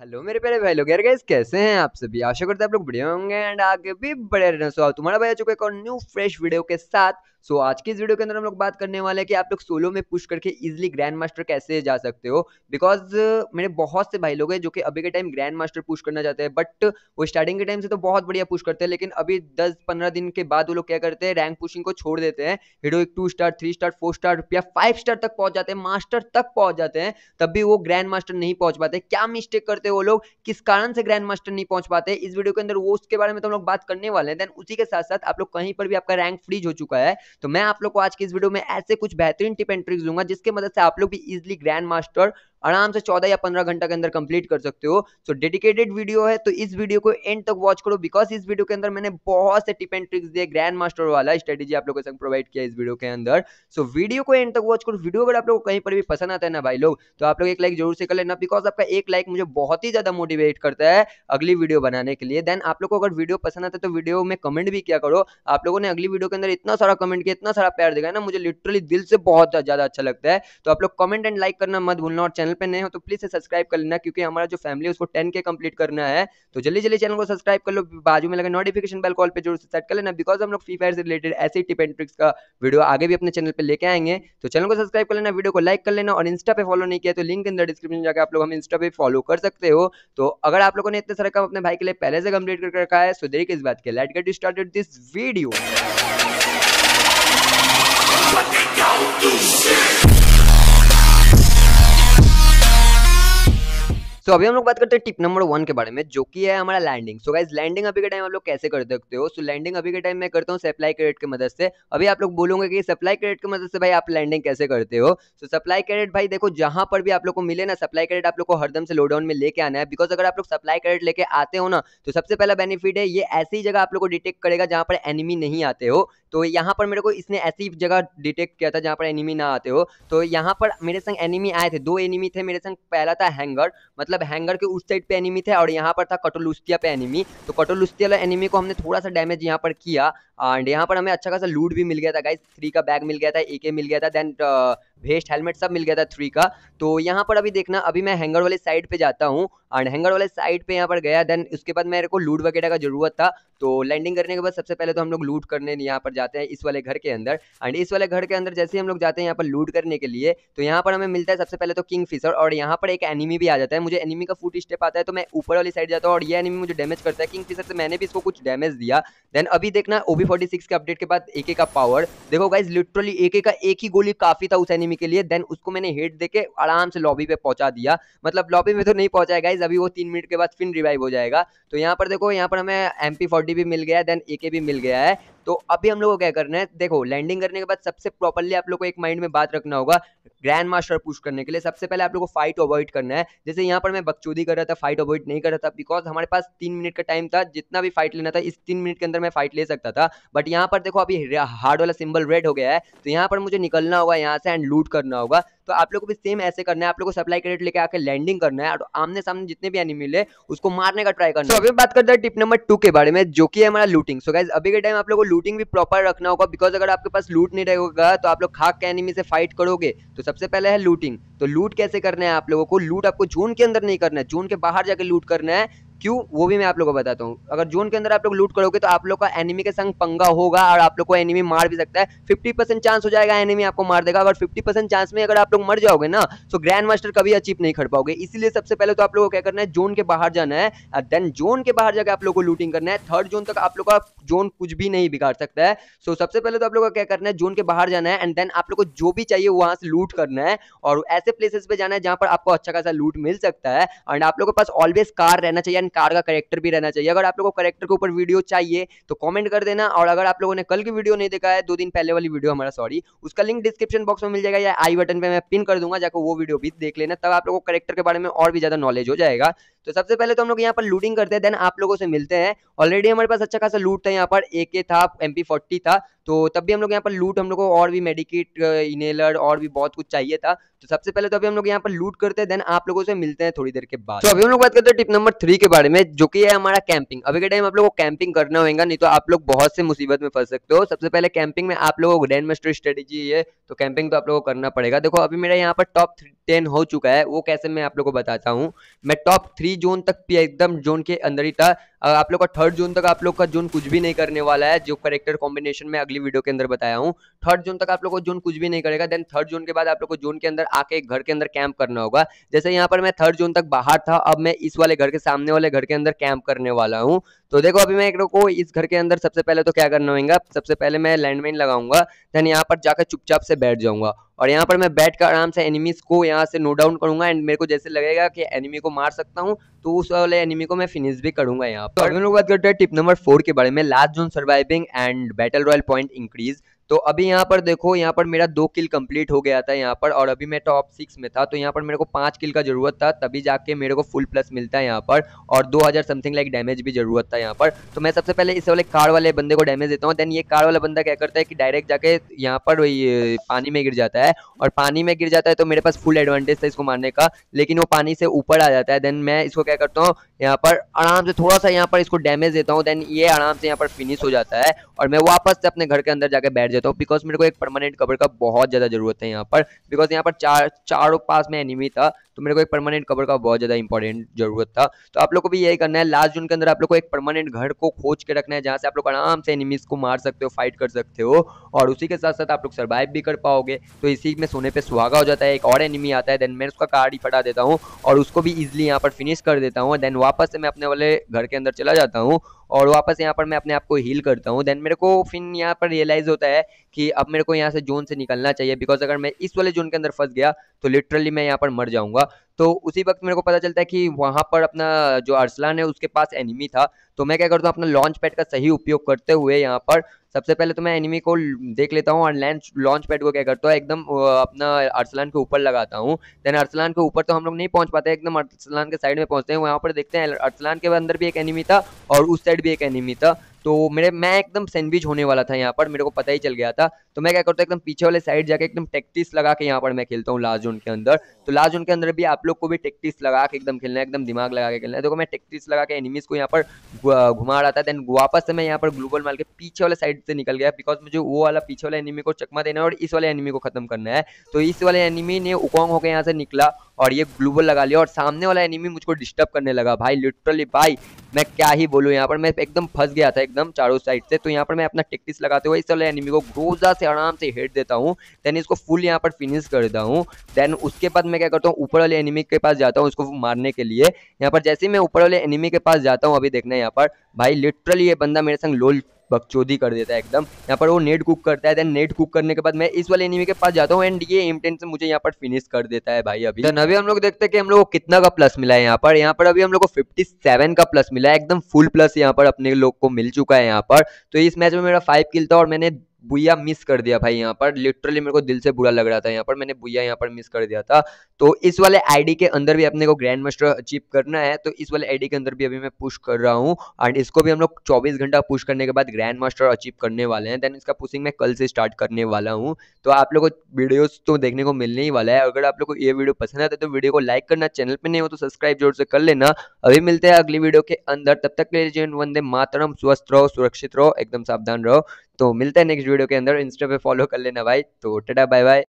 hello मेरे प्यारे भाई लोग यार गाइस कैसे हैं आप सभी आशा करते हैं आप लोग बढ़िया होंगे एंड आगे भी बड़े रहना सो तुम्हारा भाई आ चुका है एक और न्यू फ्रेश वीडियो के साथ सो so, आज की इस वीडियो के अंदर हम लोग बात करने वाले हैं कि आप लोग सोलो में पुश करके इजिली ग्रैंड मास्टर कैसे जा सकते हो बिकॉज मेरे बहुत से भाई लोग हैं जो कि अभी के टाइम ग्रैंड मास्टर पुश करना चाहते हैं बट वो स्टार्टिंग के टाइम से तो बहुत बढ़िया पुश करते हैं लेकिन अभी दस पंद्रह दिन के बाद वो लोग क्या करते हैं रैंक पुशिंग को छोड़ देते हैं heroic two star three star four star या फाइव स्टार तक पहुंच जाते हैं मास्टर तक पहुंच जाते हैं तब भी वो ग्रैंड मास्टर नहीं पहुंच पाते क्या मिस्टेक करते होते वो लोग किस कारण से ग्रैंड मास्टर नहीं पहुंच पाते इस वीडियो के अंदर वो उसके बारे में तो हम लोग बात करने वाले हैं देन उसी के साथ साथ आप लोग कहीं पर भी आपका रैंक फ्रीज हो चुका है तो मैं आप लोग को आज की इस वीडियो में ऐसे कुछ बेहतरीन टिप एंड ट्रिक्स दूंगा जिसके मदद से आप लोग भी इजिली ग्रैंड मास्टर आराम से चौदह या पंद्रह घंटा के अंदर कंप्लीट कर सकते हो सो डेडिकेटेड वीडियो है तो इस वीडियो को एंड तक वॉच करो बिकॉज इस वीडियो के अंदर मैंने बहुत से टिप एंड ट्रिक्स दिए ग्रैंड मास्टर वाला स्ट्रेटेजी आप लोगों के संग प्रोवाइड किया इस वीडियो के अंदर सो वीडियो को एंड तक वॉच करो वीडियो अगर आप लोग कहीं पर भी पसंद आता है ना भाई लोग तो आप लोग एक लाइक जरूर से कर लेना बिकॉज आपका एक लाइक मुझे बहुत ही ज्यादा मोटिवेट करता है अगली वीडियो बनाने के लिए देन आप लोग को अगर वीडियो पसंद आता है तो वीडियो में कमेंट भी किया करो आप लोगों ने अगली वीडियो के अंदर इतना सारा कमेंट किया इतना सारा प्यार दिखाया ना मुझे लिटरली दिल से बहुत ज्यादा अच्छा लगता है तो आप लोग कमेंट एंड लाइक करना मत भूलना और चैनल पे नए हो तो प्लीज से सब्सक्राइब कर लेना क्योंकि हमारा जो फैमिली उसको टेन के कंप्लीट करना है तो जल्दी जल्दी चैनल को सब्सक्राइब कर लो बाजू में लगे नोटिफिकेशन बेल कॉल पर जरूर से सेट कर लेना बिकॉज हम लोग फ्री फायर से रिलेटेड ऐसे टिप एंड ट्रिक्स का वीडियो आगे भी अपने चैनल पर लेके आएंगे तो चैनल को सब्सक्राइब कर लेना वीडियो को लाइक कर लेना और इंस्टा पे फॉलो नहीं किया तो लिंक इन द डिस्क्रिप्शन जाकर आप लोग हम इंस्टा पे फॉलो कर सकते हो तो अगर आप लोगों ने इतने सारा काम अपने भाई के लिए पहले से कंप्लीट कर रखा है सो देरी इस बात के let get started this video so तो so, अभी हम लोग बात करते हैं टिप नंबर वन के बारे में जो कि है हमारा लैंडिंग सो गाइज लैंडिंग अभी के टाइम आप लोग कैसे कर सकते हो सो so, लैंडिंग अभी के टाइम मैं करता हूँ सप्लाई क्रेडिट की मदद से अभी आप लोग बोलोगे कि सप्लाई क्रेडिट की मदद से भाई आप लैंडिंग कैसे करते हो सो so, सप्लाई क्रेडिट भाई देखो जहां पर भी आप लोग को मिले ना सप्लाई क्रेडिट आप लोग को हरदम से लोडाउन में लेके आना है बिकॉज अगर आप लोग सप्लाई क्रेडिट लेके आते हो ना तो सबसे पहला बेनिफिट है ये ऐसी जगह आप लोग को डिटेक्ट करेगा जहां पर एनिमी नहीं आते हो तो यहाँ पर मेरे को इसने ऐसी जगह डिटेक्ट किया था जहाँ पर एनिमी ना आते हो तो यहाँ पर मेरे संग एनिमी आए थे दो एनिमी थे मेरे संग पहला था हैंगर मतलब मतलब हैंगर के उस साइड पे एनिमी थे और यहाँ पर था कटोलुस्तिया पे एनिमी तो कटोलुस्तिया वाला एनिमी को हमने थोड़ा सा डैमेज यहाँ पर किया एंड यहाँ पर हमें अच्छा खासा लूट भी मिल गया था गाइस थ्री का बैग मिल गया था ए मिल गया था देन वेस्ट हेलमेट सब मिल गया था थ्री का तो यहाँ पर अभी देखना अभी मैं हैंगर वाले साइड पे जाता हूँ एंड हैंगर वाले साइड पे यहाँ पर गया देन उसके बाद मेरे को लूट वगैरह का जरूरत था तो लैंडिंग करने के बाद सबसे पहले तो हम लोग लूट करने यहाँ पर जाते हैं इस वाले घर के अंदर एंड इस वाले घर के अंदर जैसे हम लोग जाते हैं यहाँ पर लूट करने के लिए तो यहाँ पर हमें मिलता है सबसे पहले तो किंग फिशर और यहाँ पर एक एनिमी भी आ जाता है मुझे एनिमी का फूट स्टेप आता है तो मैं ऊपर वाली साइड जाता हूँ और ये एनिमी मुझे डैमेज करता है किंग फिशर से मैंने भी इसको कुछ डैमेज दिया देन अभी देखना ओबी फोर्टी के अपडेट के बाद एक का पावर देखो गाइज लिटरली एक का एक ही गोली काफी था उस एनिमी करने के लिए देन उसको मैंने हेड देके आराम से लॉबी पे पहुंचा दिया मतलब लॉबी में तो नहीं पहुंचाया गाइज अभी वो तीन मिनट के बाद फिन रिवाइव हो जाएगा तो यहाँ पर देखो यहाँ पर हमें एम भी मिल गया है देन ए भी मिल गया है तो अभी हम लोग को क्या करना है देखो लैंडिंग करने के बाद सबसे प्रॉपरली आप लोग को एक माइंड में बात रखना होगा ग्रैंड मास्टर पुश करने के लिए सबसे पहले आप लोग को फाइट अवॉइड करना है जैसे यहाँ पर मैं बकचोदी कर रहा था फाइट अवॉइड नहीं कर रहा था बिकॉज हमारे पास तीन मिनट का टाइम था जितना भी फाइट लेना था इस तीन मिनट के अंदर मैं फाइट ले सकता था बट यहाँ पर देखो अभी हार्ड वाला सिंबल रेड हो गया है तो यहाँ पर मुझे निकलना होगा यहाँ से एंड लूट करना होगा तो आप लोग को भी सेम ऐसे करना है आप लोग को सप्लाई क्रेडिट लेके आके लैंडिंग करना है और आमने सामने जितने भी एनिमी है उसको मारने का ट्राई करना है अभी बात करते हैं टिप नंबर टू के बारे में जो कि है हमारा लूटिंग सो गाइज अभी के टाइम आप लोग को लूटिंग भी प्रॉपर रखना होगा बिकॉज अगर आपके पास लूट नहीं रहेगा तो आप लोग खाक के एनिमी से फाइट करोगे तो सबसे पहले है लूटिंग तो लूट कैसे करना है आप लोगों को लूट आपको जोन के अंदर नहीं करना है जोन के बाहर जाकर लूट करना है क्यों वो भी मैं आप लोगों को बताता हूँ अगर जोन के अंदर आप लोग लूट करोगे तो आप लोग का एनिमी के संग पंगा होगा और आप लोग को एनिमी मार भी सकता है 50 परसेंट चांस हो जाएगा एनिमी आपको मार देगा अगर 50 परसेंट चांस में अगर आप लोग मर जाओगे ना तो ग्रैंड मास्टर कभी अचीव नहीं कर पाओगे इसीलिए सबसे पहले तो आप लोगों को क्या करना है जोन के बाहर जाना है देन जोन के बाहर जाकर आप लोग को लूटिंग करना है थर्ड जोन तक आप लोग का जोन कुछ भी नहीं बिगाड़ सकता है सो सबसे पहले तो आप लोग को क्या करना है जोन के बाहर जाना है एंड देन आप लोग को जो भी चाहिए वहां से लूट करना है और ऐसे प्लेसेस पे जाना है जहां पर आपको अच्छा खासा लूट मिल सकता है एंड आप लोगों के पास ऑलवेज कार रहना चाहिए एंड कार का करेक्टर भी रहना चाहिए अगर आप लोगों को करेक्टर के ऊपर वीडियो चाहिए तो कॉमेंट कर देना और अगर आप लोगों ने कल की वीडियो नहीं देखा है दो दिन पहले वाली वीडियो हमारा सॉरी उसका लिंक डिस्क्रिप्शन बॉक्स में मिल जाएगा या आई बटन पर मैं पिन कर दूंगा जाकर वो वीडियो भी देख लेना तब आप लोगों को करेक्टर के बारे में और भी ज़्यादा नॉलेज हो जाएगा तो सबसे पहले तो हम लोग यहाँ पर लूटिंग करते हैं देन आप लोगों से मिलते हैं ऑलरेडी हमारे पास अच्छा खासा लूट था यहाँ पर ए के था एम पी था तो तब भी हम लोग यहाँ पर लूट हम लोग को और भी मेडिकेट इनेलर और भी बहुत कुछ चाहिए था तो सबसे पहले तो अभी हम लोग यहाँ पर लूट करते हैं देन आप लोगों से मिलते हैं थोड़ी देर के बाद तो अभी हम लोग बात करते हैं टिप नंबर थ्री के बारे में जो कि है हमारा कैंपिंग अभी के टाइम आप लोग को कैंपिंग करना होगा नहीं तो आप लोग बहुत से मुसीबत में फंस सकते हो सबसे पहले कैंपिंग में आप लोगों को ग्रैंड मास्टर स्ट्रेटेजी है तो कैंपिंग तो आप लोगों को करना पड़ेगा देखो अभी मेरा यहाँ पर टॉप टेन हो चुका है वो कैसे मैं आप लोग को बताता हूँ मैं टॉप थ्री जोन तक एकदम जोन के अंदर ही था आप लोग का थर्ड जून तक आप लोग का जून कुछ भी नहीं करने वाला है जो करेक्टर कॉम्बिनेशन में अगली वीडियो के अंदर बताया हूँ थर्ड जून तक आप लोग को जून कुछ भी नहीं करेगा देन थर्ड जून के बाद आप लोग को जून के अंदर आके एक घर के अंदर कैंप करना होगा जैसे यहाँ पर मैं थर्ड जून तक बाहर था अब मैं इस वाले घर के सामने वाले घर के अंदर कैंप करने वाला हूँ तो देखो अभी मैं एक लोग को इस घर के अंदर सबसे पहले तो क्या करना होगा सबसे पहले मैं लैंडमाइन लगाऊंगा देन यहाँ पर जाकर चुपचाप से बैठ जाऊंगा और यहाँ पर मैं बैठ कर आराम से एनिमीज को यहाँ से नो डाउन करूंगा एंड मेरे को जैसे लगेगा कि एनिमी को मार सकता हूँ तो उस वाले एनिमी को मैं फिनिश भी करूंगा यहाँ तो हम लोग बात करते हैं टिप नंबर फोर के बारे में last zone surviving and battle royale point increase तो अभी यहाँ पर देखो यहाँ पर मेरा दो किल कंप्लीट हो गया था यहाँ पर और अभी मैं टॉप सिक्स में था तो यहाँ पर मेरे को पाँच किल का जरूरत था तभी जाके मेरे को फुल प्लस मिलता है यहाँ पर और 2000 समथिंग लाइक डैमेज भी जरूरत था यहाँ पर तो मैं सबसे पहले इस वाले कार वाले बंदे को डैमेज देता हूँ देन ये कार वाला बंदा क्या करता है कि डायरेक्ट जाके यहाँ पर पानी में गिर जाता है और पानी में गिर जाता है तो मेरे पास फुल एडवांटेज था इसको मारने का लेकिन वो पानी से ऊपर आ जाता है देन मैं इसको क्या करता हूँ यहाँ पर आराम से थोड़ा सा यहाँ पर इसको डैमेज देता हूँ देन ये आराम से यहाँ पर फिनिश हो जाता है और मैं वापस से अपने घर के अंदर जाके बैठ जाता हूँ बिकॉज मेरे को एक परमानेंट कवर का बहुत ज़्यादा ज़रूरत है यहाँ पर बिकॉज यहाँ पर चार चारों पास में एनिमी था तो मेरे को एक परमानेंट कवर का बहुत ज़्यादा इंपॉर्टेंट जरूरत था तो आप लोग को भी यही करना है लास्ट जून के अंदर आप लोग को एक परमानेंट घर को खोज के रखना है जहाँ से आप लोग आराम से एनिमीज को मार सकते हो फाइट कर सकते हो और उसी के साथ साथ आप लोग सर्वाइव भी कर पाओगे तो इसी में सोने पर सुहागा हो जाता है एक और एनिमी आता है देन मैं उसका कार्ड ही फटा देता हूँ और उसको भी ईजिली यहाँ पर फिनिश कर देता हूँ देन वापस से मैं अपने वाले घर के अंदर चला जाता हूँ और वापस यहाँ पर मैं अपने आप को हील करता हूँ देन मेरे को फिर यहाँ पर रियलाइज़ होता है कि अब मेरे को यहाँ से जोन से निकलना चाहिए बिकॉज अगर मैं इस वाले जोन के अंदर फंस गया तो लिटरली मैं यहाँ पर मर जाऊँगा तो उसी वक्त मेरे को पता चलता है कि वहाँ पर अपना जो अरसलान है उसके पास एनिमी था तो मैं क्या करता हूँ अपना लॉन्च पैड का सही उपयोग करते हुए यहाँ पर सबसे पहले तो मैं एनिमी को देख लेता हूँ और लैंच लॉन्च पैड को क्या करता हूँ एकदम अपना अरसलान के ऊपर लगाता हूँ देन अरसलान के ऊपर तो हम लोग नहीं पहुँच पाते एकदम अरसलान के साइड में पहुँचते हैं वहाँ पर देखते हैं अरसलान के अंदर भी एक एनिमी था और उस साइड भी एक एनिमी था तो मेरे मैं एकदम सैंडविच होने वाला था यहाँ पर मेरे को पता ही चल गया था तो मैं क्या करता हूँ एकदम पीछे वाले साइड जाकर एकदम टेक्टिस लगा के यहाँ पर मैं खेलता हूँ लास्ट जोन के अंदर तो लास्ट जोन के अंदर भी आप लोग को भी टेक्टिस लगा के एकदम खेलना है एकदम दिमाग लगा के खेलना है देखो मैं टेक्टिस लगा के एनिमीज को यहाँ पर घुमा रहा था देन वापस से मैं यहाँ पर ग्लोबल मार के पीछे वाले साइड से निकल गया बिकॉज मुझे वो वाला पीछे वाला एनिमी को चकमा देना है और इस वाले एनिमी को खत्म करना है तो इस वाले एनिमी ने उकोंग होकर यहाँ से निकला और ये ग्लूबल लगा लिया और सामने वाला एनिमी मुझको डिस्टर्ब करने लगा भाई लिटरली भाई मैं क्या ही बोलूँ यहाँ पर मैं एकदम फंस गया था एकदम चारों साइड से तो यहाँ पर मैं अपना टिकटिस लगाते हुए इस वाले एनिमी को रोजा से आराम से हेट देता हूँ देन इसको फुल यहाँ पर फिनिश कर देता हूँ देन उसके बाद मैं क्या करता हूँ ऊपर वाले एनिमी के पास जाता हूँ उसको मारने के लिए यहाँ पर जैसे ही मैं ऊपर वाले एनिमी के पास जाता हूँ अभी देखना यहाँ पर भाई लिटरली ये बंदा मेरे संग लोल बकचोदी कर देता है एकदम यहाँ पर वो नेट कुक करता है देन नेट कुक करने के बाद मैं इस वाले एनिमी के पास जाता हूँ एंड ये एम टेन से मुझे यहाँ पर फिनिश कर देता है भाई अभी देन अभी हम लोग देखते हैं कि हम लोग को कितना का प्लस मिला है यहाँ पर यहाँ पर अभी हम लोग को फिफ्टी सेवन का प्लस मिला है एकदम फुल प्लस यहाँ पर अपने लोग को मिल चुका है यहाँ पर तो इस मैच में मेरा फाइव किल था और मैंने बुया मिस कर दिया भाई यहाँ पर लिटरली मेरे को दिल से बुरा लग रहा था यहाँ पर मैंने बुया यहाँ पर मिस कर दिया था तो इस वाले आईडी के अंदर भी अपने को ग्रैंड मास्टर अचीव करना है तो इस वाले आईडी के अंदर भी अभी मैं पुश कर रहा हूँ एंड इसको भी हम लोग चौबीस घंटा पुश करने के बाद ग्रैंड मास्टर अचीव करने वाले हैं देन इसका पुशिंग मैं कल से स्टार्ट करने वाला हूँ तो आप लोग को वीडियोज तो देखने को मिलने ही वाला है अगर आप लोग को ये वीडियो पसंद आता है तो वीडियो को लाइक करना चैनल पर नहीं हो तो सब्सक्राइब जोर से कर लेना अभी मिलते हैं अगली वीडियो के अंदर तब तक के लिए वंदे मातरम स्वस्थ रहो सुरक्षित रहो एकदम सावधान रहो तो मिलता है नेक्स्ट वीडियो के अंदर इंस्टा पे फॉलो कर लेना भाई तो टाटा बाय बाय